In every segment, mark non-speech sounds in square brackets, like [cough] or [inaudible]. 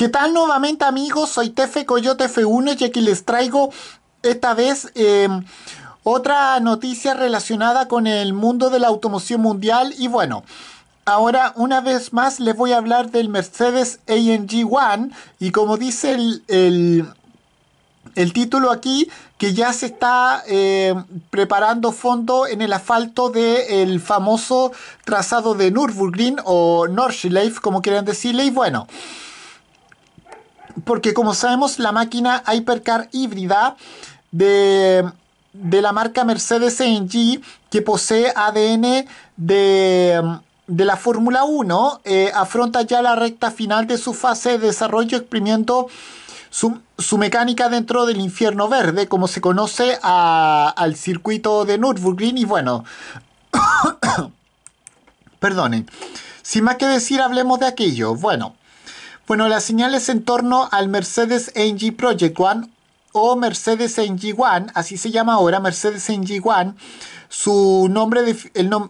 ¿Qué tal nuevamente amigos? Soy Tefe Coyote F1 y aquí les traigo esta vez em, otra noticia relacionada con el mundo de la automoción mundial y bueno... Ahora, una vez más, les voy a hablar del Mercedes AMG One. Y como dice el, el, título aquí, que ya se está em, preparando fondo en el asfalto del famoso trazado de Nürburgring o Nordschleife, como quieran decirle. Y bueno, porque como sabemos la máquina Hypercar híbrida de, la marca Mercedes AMG que posee ADN de, la Fórmula 1 eh, afronta ya la recta final de su fase de desarrollo exprimiendo su, mecánica dentro del infierno verde como se conoce al circuito de Nürburgring y bueno [coughs] perdonen sin más que decir hablemos de aquello bueno bueno, las señales en torno al Mercedes NG Project One o Mercedes NG One, así se llama ahora, Mercedes NG One, su nombre,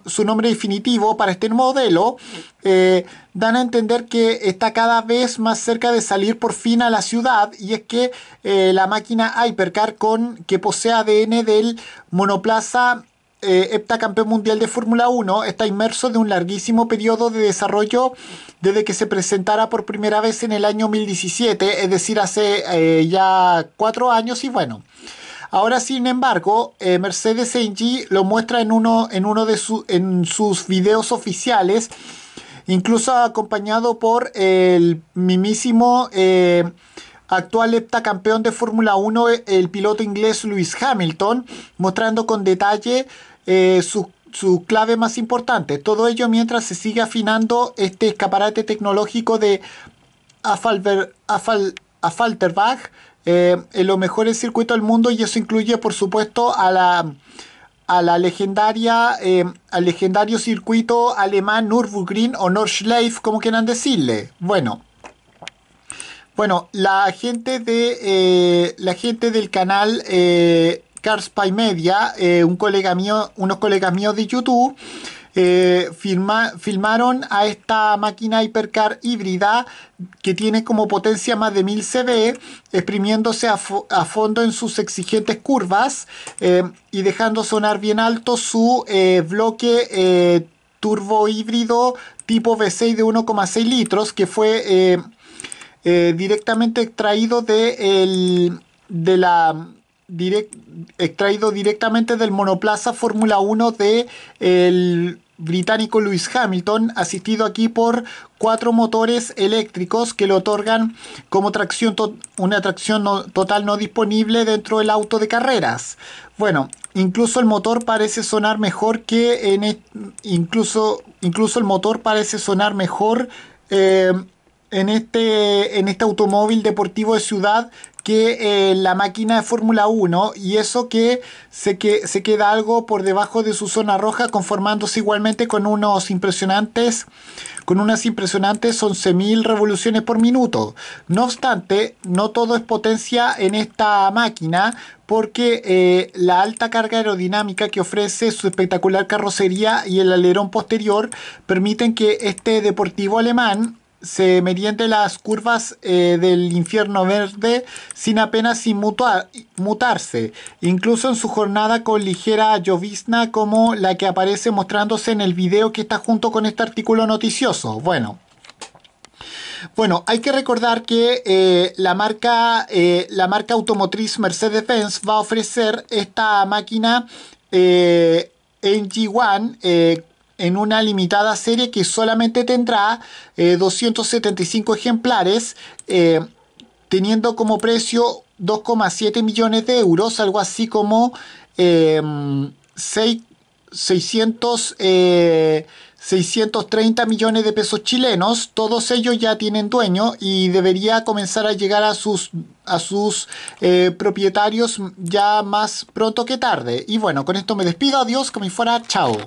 su nombre definitivo para este modelo, eh, dan a entender que está cada vez más cerca de salir por fin a la ciudad y es que eh, la máquina Hypercar con, que posee ADN del monoplaza eh, heptacampeón mundial de Fórmula 1, está inmerso de un larguísimo periodo de desarrollo desde que se presentara por primera vez en el año 2017, es decir, hace eh, ya cuatro años y bueno. Ahora, sin embargo, eh, Mercedes AMG lo muestra en uno, en uno de en sus videos oficiales, incluso acompañado por el mimísimo... Eh, actual heptacampeón de Fórmula 1, eh, el piloto inglés Lewis Hamilton, mostrando con detalle eh, sus su clave más importante. Todo ello mientras se sigue afinando este escaparate tecnológico de Affalterbach Afalterbach eh, en los mejores circuitos del mundo y eso incluye por supuesto a la, a la legendaria, al legendario circuito alemán Nürburgring o Nordschleife, como quieran decirle. Bueno. Bueno, la gente, de, eh, la gente del canal eh, Carspy Media, eh, un colega mío, unos colegas míos de YouTube, eh, filmaron a esta máquina hipercar híbrida que tiene como potencia más de 1000 CV, exprimiéndose a, fondo en sus exigentes curvas y dejando sonar bien alto su bloque turbo híbrido tipo V6 de 1,6 litros que fue eh, directamente extraído de, de la extraído directamente del monoplaza Fórmula 1 de el británico Lewis Hamilton, asistido aquí por cuatro motores eléctricos que le otorgan como tracción una tracción total no disponible dentro del auto de carreras. Bueno, incluso el motor parece sonar mejor que en e, incluso incluso el motor parece sonar mejor eh, en este, en este automóvil deportivo de ciudad que eh, la máquina de Fórmula 1 y eso que se, que se queda algo por debajo de su zona roja conformándose igualmente con unos impresionantes con unas impresionantes 11.000 revoluciones por minuto. No obstante, no todo es potencia en esta máquina porque eh, la alta carga aerodinámica que ofrece su espectacular carrocería y el alerón posterior permiten que este deportivo alemán se mediante las curvas eh, del infierno verde sin apenas mutarse, incluso en su jornada con ligera llovizna como la que aparece mostrándose en el video que está junto con este artículo noticioso. Bueno. Bueno, hay que recordar que eh, la, marca, eh, la marca automotriz Mercedes-Benz va a ofrecer esta máquina NG1 en una limitada serie que solamente tendrá 275 eh, ejemplares, eh, teniendo como precio 2,7 millones de euros, algo así como 6, eh, 630 millones de pesos chilenos. Todos ellos ya tienen dueño y debería comenzar a llegar a sus, a sus propietarios ya más pronto que tarde. Y bueno, con esto me despido. Adiós, como fuera. Chao.